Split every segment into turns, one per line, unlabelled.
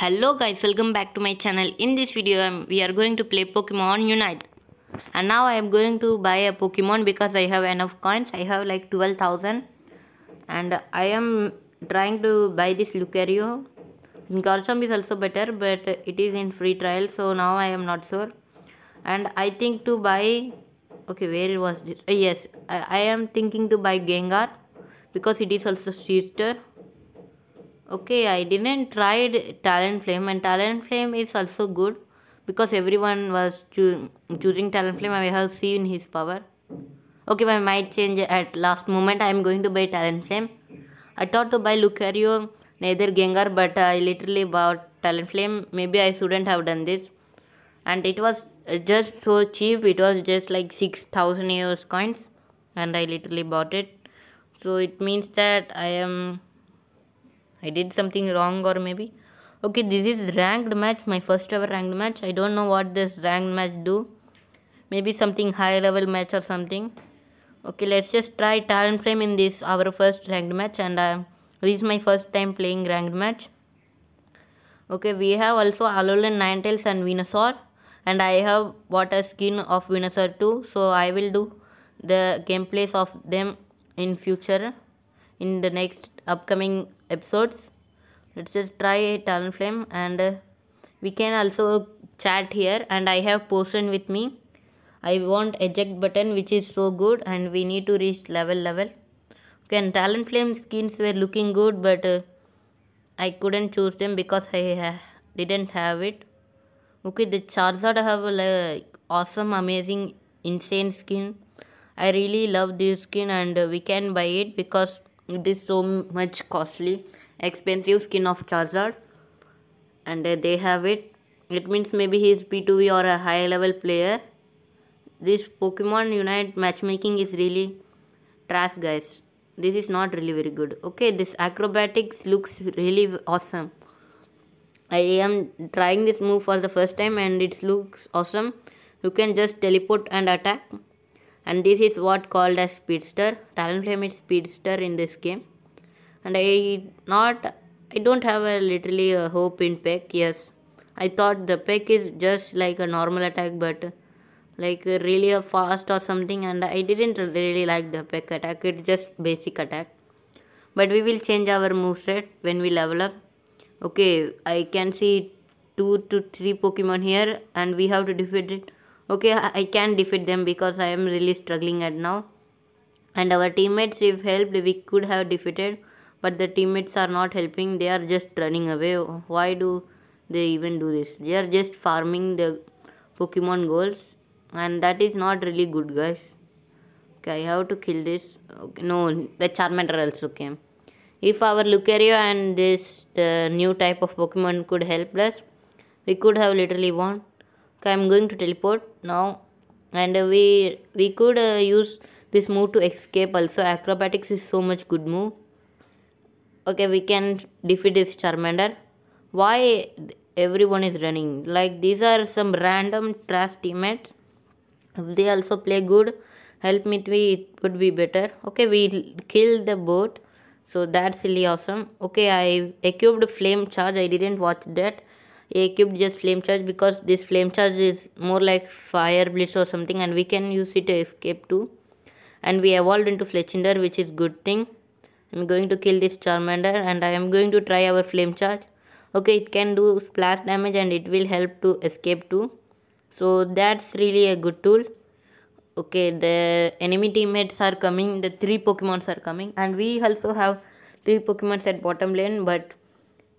hello guys welcome back to my channel in this video we are going to play pokemon unite and now i am going to buy a pokemon because i have enough coins i have like 12000 and i am trying to buy this lucario garchomp is also better but it is in free trial so now i am not sure and i think to buy okay where was this uh, yes I, I am thinking to buy gengar because it is also sister okay i didn't tried talent flame and talent flame is also good because everyone was choo choosing talent flame i have seen his power okay i might change at last moment i am going to buy talent flame i thought to buy lucario neither gengar but i literally bought talent flame maybe i shouldn't have done this and it was just so cheap it was just like 6000 euros coins and i literally bought it so it means that i am I did something wrong or maybe. Okay, this is ranked match, my first ever ranked match. I don't know what this ranked match do. Maybe something high level match or something. Okay, let's just try Talent frame in this our first ranked match and uh, this is my first time playing ranked match. Okay, we have also Alolan Ninetales and Venusaur and I have bought a skin of Venusaur too. So I will do the gameplays of them in future in the next upcoming episodes let's just try talent flame and uh, we can also chat here and i have potion with me i want eject button which is so good and we need to reach level level okay and talent flame skins were looking good but uh, i couldn't choose them because i ha didn't have it okay the charizard have uh, like awesome amazing insane skin i really love this skin and uh, we can buy it because it is so much costly expensive skin of charizard and uh, they have it it means maybe he is P 2 v or a high level player this pokemon unite matchmaking is really trash guys this is not really very good okay this acrobatics looks really awesome i am trying this move for the first time and it looks awesome you can just teleport and attack and this is what called as speedster talonflame is speedster in this game and i not i don't have a literally a hope in peck yes i thought the peck is just like a normal attack but like really a fast or something and i didn't really like the peck attack it's just basic attack but we will change our move set when we level up okay i can see two to three pokemon here and we have to defeat it okay i can defeat them because i am really struggling at now and our teammates if helped we could have defeated but the teammates are not helping they are just running away why do they even do this they are just farming the pokemon goals and that is not really good guys okay i have to kill this okay, no the charmander also came if our lucario and this uh, new type of pokemon could help us we could have literally won okay, i'm going to teleport now and uh, we we could uh, use this move to escape also acrobatics is so much good move okay we can defeat this charmander why everyone is running like these are some random trash teammates if they also play good help me to it would be better okay we kill the boat so that's really awesome okay i equipped flame charge i didn't watch that a cubed just flame charge because this flame charge is more like fire blitz or something and we can use it to escape too and we evolved into fletchinder which is good thing i'm going to kill this charmander and i am going to try our flame charge okay it can do splash damage and it will help to escape too so that's really a good tool okay the enemy teammates are coming the three pokemons are coming and we also have three pokemons at bottom lane but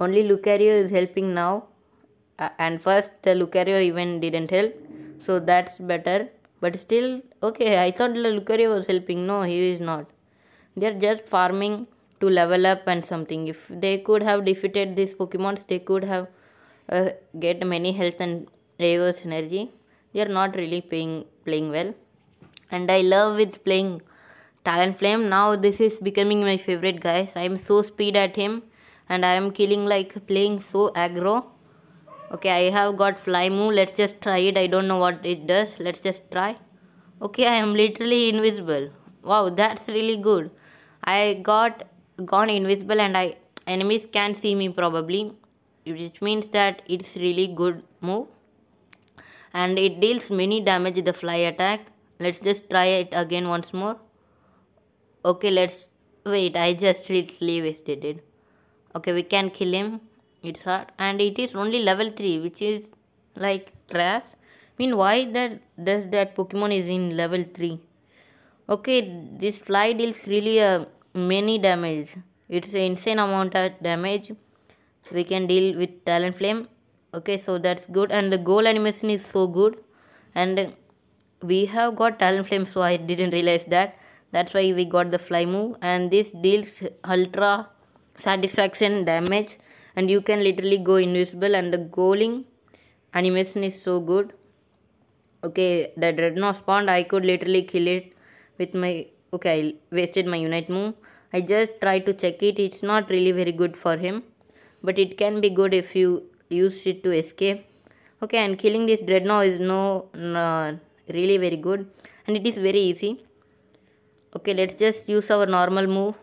only lucario is helping now uh, and first the Lucario even didn't help so that's better but still okay I thought Lucario was helping no he is not they're just farming to level up and something if they could have defeated these Pokemons they could have uh, get many health and reverse energy they are not really playing playing well and I love with playing Talonflame now this is becoming my favorite guys I am so speed at him and I am killing like playing so aggro okay i have got fly move let's just try it i don't know what it does let's just try okay i am literally invisible wow that's really good i got gone invisible and i enemies can see me probably which means that it's really good move and it deals many damage the fly attack let's just try it again once more okay let's wait i just literally wasted it okay we can kill him it's hard and it is only level 3 which is like trash mean why that does that pokemon is in level 3 okay this fly deals really uh, many damage it's an insane amount of damage we can deal with talent flame okay so that's good and the goal animation is so good and we have got talent flame so i didn't realize that that's why we got the fly move and this deals ultra satisfaction damage and you can literally go invisible and the goaling animation is so good okay the dreadnought spawned i could literally kill it with my okay i wasted my unite move i just try to check it it's not really very good for him but it can be good if you use it to escape okay and killing this dreadnought is no, no really very good and it is very easy okay let's just use our normal move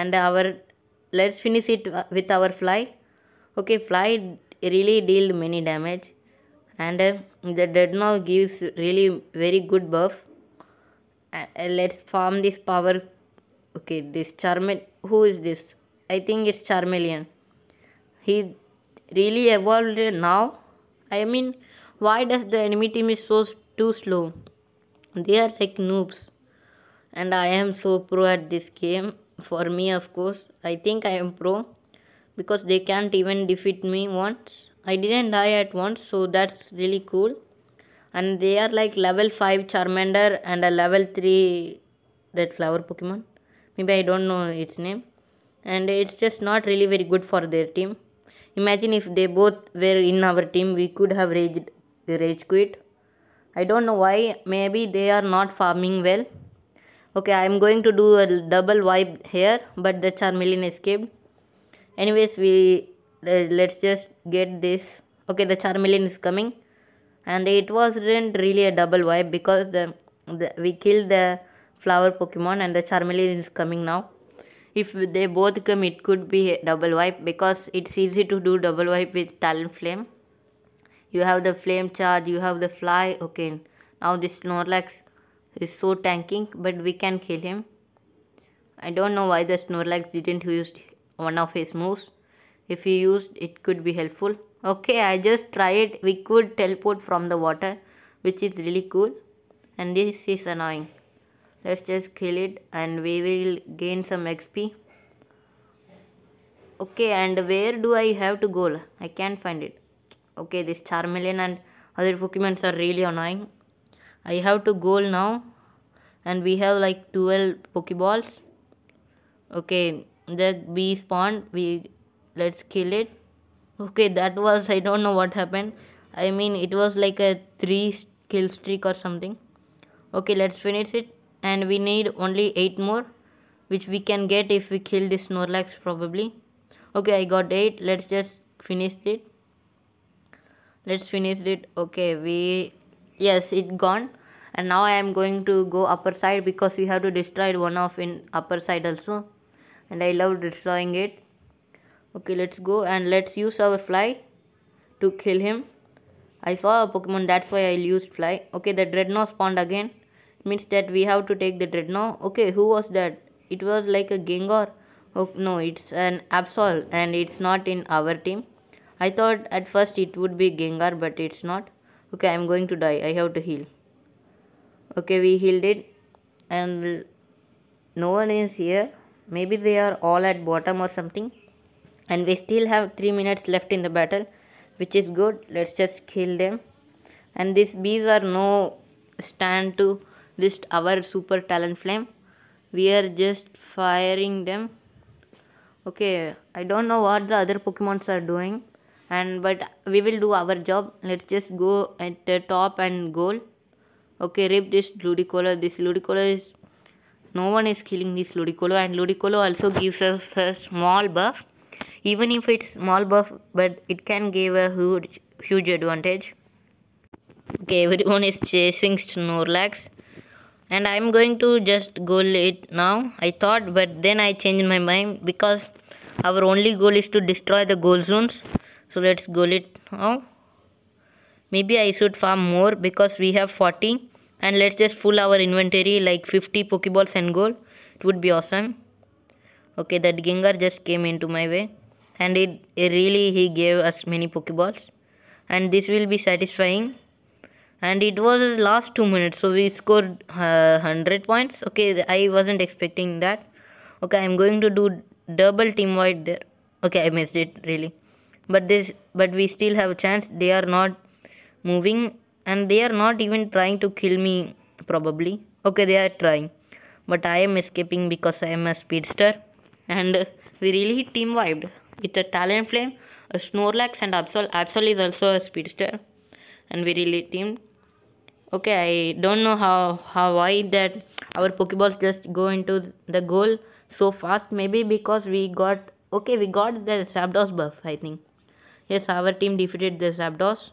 and our let's finish it with our fly Okay, flight really dealt many damage and uh, the dead now gives really very good buff. Uh, let's farm this power. Okay, this charmed. Who is this? I think it's Charmeleon. He really evolved now. I mean, why does the enemy team is so too slow? They are like noobs. And I am so pro at this game. For me, of course. I think I am pro because they can't even defeat me once. I didn't die at once, so that's really cool. And they are like level 5 Charmander and a level 3 that flower Pokemon. Maybe I don't know its name. And it's just not really very good for their team. Imagine if they both were in our team, we could have raged, rage quit. I don't know why, maybe they are not farming well. Okay, I am going to do a double wipe here, but the Charmeleon escaped anyways we let's just get this okay the charmeleon is coming and it wasn't really a double wipe because the, the we killed the flower pokemon and the charmeleon is coming now if they both come it could be a double wipe because it's easy to do double wipe with talent flame you have the flame charge you have the fly okay now this snorlax is so tanking but we can kill him i don't know why the snorlax didn't use one of his moves if he used it could be helpful okay i just tried we could teleport from the water which is really cool and this is annoying let's just kill it and we will gain some xp okay and where do i have to go i can't find it okay this charmeleon and other pokemons are really annoying i have to go now and we have like 12 pokeballs okay the bee spawn. we let's kill it okay that was i don't know what happened i mean it was like a three kill streak or something okay let's finish it and we need only eight more which we can get if we kill this snorlax probably okay i got eight let's just finish it let's finish it okay we yes it gone and now i am going to go upper side because we have to destroy one of in upper side also and I love destroying it. Okay, let's go and let's use our fly to kill him. I saw a Pokemon, that's why I used fly. Okay, the Dreadnought spawned again. It means that we have to take the Dreadnought. Okay, who was that? It was like a Gengar. Oh, no, it's an Absol and it's not in our team. I thought at first it would be Gengar, but it's not. Okay, I'm going to die. I have to heal. Okay, we healed it. And no one is here maybe they are all at bottom or something and we still have 3 minutes left in the battle which is good let's just kill them and these bees are no stand to this our super talent flame we are just firing them okay i don't know what the other pokemons are doing and but we will do our job let's just go at the top and goal okay rip this ludicolor this ludicolor is no one is killing this Ludicolo and Ludicolo also gives us a small buff. Even if it's small buff, but it can give a huge, huge advantage. Okay, everyone is chasing Snorlax. And I'm going to just goal it now. I thought, but then I changed my mind because our only goal is to destroy the goal zones. So let's goal it now. Maybe I should farm more because we have 40 and let's just full our inventory like 50 pokeballs and gold it would be awesome okay that gengar just came into my way and it, it really he gave us many pokeballs and this will be satisfying and it was last two minutes so we scored uh, 100 points okay i wasn't expecting that okay i'm going to do double team wide there okay i missed it really but this but we still have a chance they are not moving and they are not even trying to kill me probably okay they are trying but i am escaping because i am a speedster and we really team vibed with a talent flame a snorlax and absol absol is also a speedster and we really teamed okay i don't know how how why that our pokeballs just go into the goal so fast maybe because we got okay we got the sabdos buff i think yes our team defeated the sabdos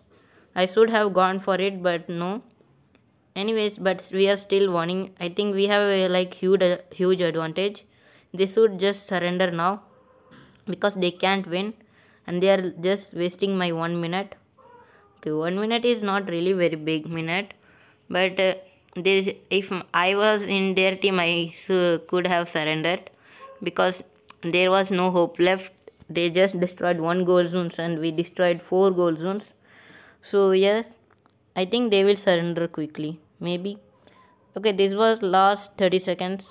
I should have gone for it but no anyways but we are still warning I think we have a like huge uh, huge advantage they should just surrender now because they can't win and they are just wasting my one minute okay one minute is not really very big minute but uh, this if I was in their team I could have surrendered because there was no hope left they just destroyed one goal zones and we destroyed four goal zones so yes, I think they will surrender quickly. Maybe. Okay, this was last 30 seconds.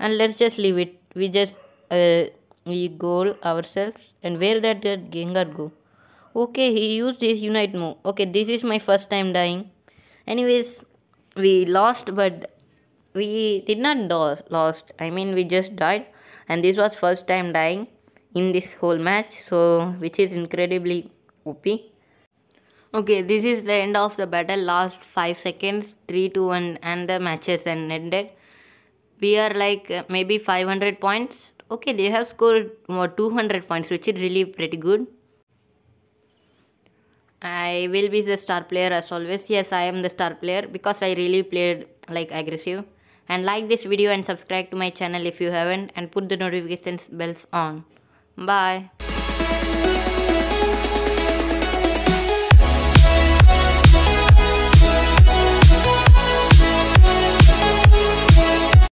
And let's just leave it. We just uh, we goal ourselves. And where that did Gengar go? Okay, he used his unite move. Okay, this is my first time dying. Anyways, we lost but we did not lost. I mean we just died and this was first time dying in this whole match so which is incredibly OP. Okay, this is the end of the battle. Last 5 seconds, 3 2 1, and the matches ended. We are like uh, maybe 500 points. Okay, they have scored more 200 points, which is really pretty good. I will be the star player as always. Yes, I am the star player because I really played like aggressive. And like this video and subscribe to my channel if you haven't and put the notifications bells on. Bye.